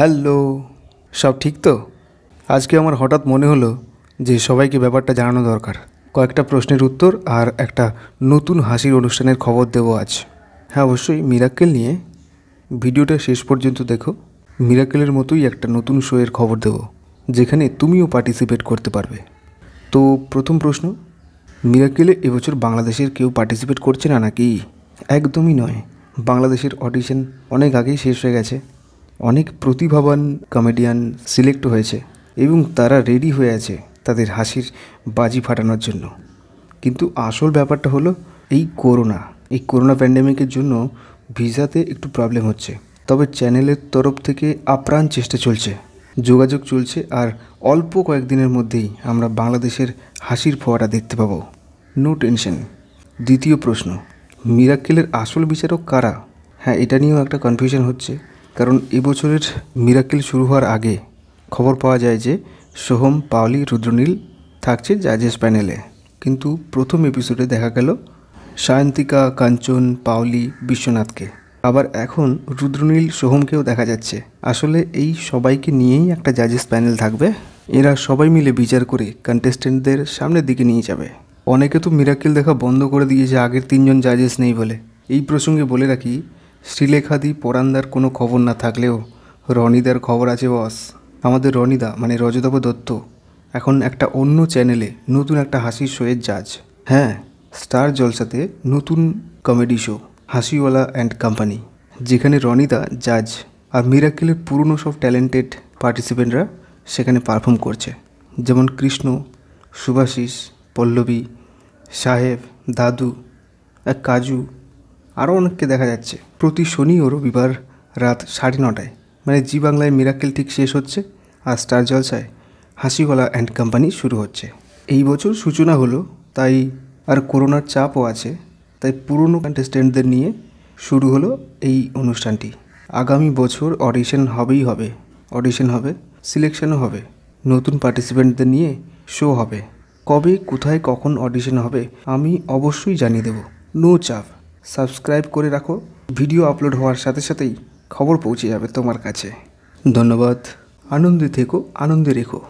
hello সব ঠিক তো আজকে আমার হঠাৎ মনে হলো যে সবাইকে ব্যাপারটা জানানো দরকার কয়েকটা প্রশ্নের উত্তর আর একটা নতুন হাসির অনুষ্ঠানের খবর দেবো আজ হ্যাঁ অবশ্যই মিরাক্কেল নিয়ে ভিডিওটা শেষ পর্যন্ত দেখো মিরাকেলের মতোই একটা নতুন শোয়ের খবর দেবো যেখানে তুমিও পার্টিসিপেট করতে পারবে তো প্রথম প্রশ্ন মিরাকেলে এবছর বাংলাদেশের কেউ পার্টিসিপেট করছে না নাকি একদমই নয় বাংলাদেশের অডিশন অনেক আগেই শেষ হয়ে গেছে অনেক প্রতিভাবান কমেডিয়ান সিলেক্ট হয়েছে এবং তারা রেডি হয়ে আছে তাদের হাসির বাজি ফাটানোর জন্য কিন্তু আসল ব্যাপারটা হলো এই করোনা এই করোনা প্যান্ডেমিকের জন্য ভিসাতে একটু প্রবলেম হচ্ছে তবে চ্যানেলের তরফ থেকে আপ্রাণ চেষ্টা চলছে যোগাযোগ চলছে আর অল্প কয়েকদিনের মধ্যেই আমরা বাংলাদেশের হাসির ফোয়াটা দেখতে পাবো নো টেনশন দ্বিতীয় প্রশ্ন মিরাক্কেলের আসল বিচারক কারা হ্যাঁ এটা নিয়েও একটা কনফিউশন হচ্ছে কারণ এবছরের মিরাকেল শুরু হওয়ার আগে খবর পাওয়া যায় যে সোহম পাওলি রুদ্রনীল থাকছে জাজেস প্যানেলে কিন্তু প্রথম এপিসোডে দেখা গেল সায়ন্তিকা কাঞ্চন পাওলি বিশ্বনাথকে আবার এখন রুদ্রনীল সোহমকেও দেখা যাচ্ছে আসলে এই সবাইকে নিয়েই একটা জাজেস প্যানেল থাকবে এরা সবাই মিলে বিচার করে কন্টেস্টেন্টদের সামনের দিকে নিয়ে যাবে অনেকে তো মিরাকেল দেখা বন্ধ করে দিয়েছে আগের তিনজন জাজেস নেই বলে এই প্রসঙ্গে বলে রাখি শ্রীলেখাদি পরান্দার কোনো খবর না থাকলেও রনিদার খবর আছে বস আমাদের রনিদা মানে রজতাভ দত্ত এখন একটা অন্য চ্যানেলে নতুন একটা হাসির শোয়ের জাজ হ্যাঁ স্টার জলসাতে নতুন comedy show Hasiwala and company যেখানে রনিদা জাজ আর মিরাক্কেলের পুরনো সব ট্যালেন্টেড পার্টিসিপেন্টরা সেখানে পারফর্ম করছে যেমন কৃষ্ণ সুভাশিস পল্লবী সাহেব দাদু আর কাজু আরও অনেককে দেখা যাচ্ছে প্রতি শনি ও রবিবার রাত সাড়ে নটায় মানে জি বাংলায় মিরাকেল ঠিক শেষ হচ্ছে আর স্টার জলসায় হাসিগলা অ্যান্ড কোম্পানি শুরু হচ্ছে এই বছর সূচনা হলো তাই আর করোনার চাপও আছে তাই পুরনো কন্টেস্টেন্টদের নিয়ে শুরু হলো এই অনুষ্ঠানটি আগামী বছর অডিশন হবেই হবে অডিশন হবে সিলেকশনও হবে নতুন পার্টিসিপেন্টদের নিয়ে শো হবে কবে কোথায় কখন অডিশন হবে আমি অবশ্যই জানিয়ে দেব নো চাপ সাবস্ক্রাইব করে রাখো ভিডিও আপলোড হওয়ার সাথে সাথেই খবর পৌঁছে যাবে তোমার কাছে ধন্যবাদ আনন্দে থেকো আনন্দে রেখো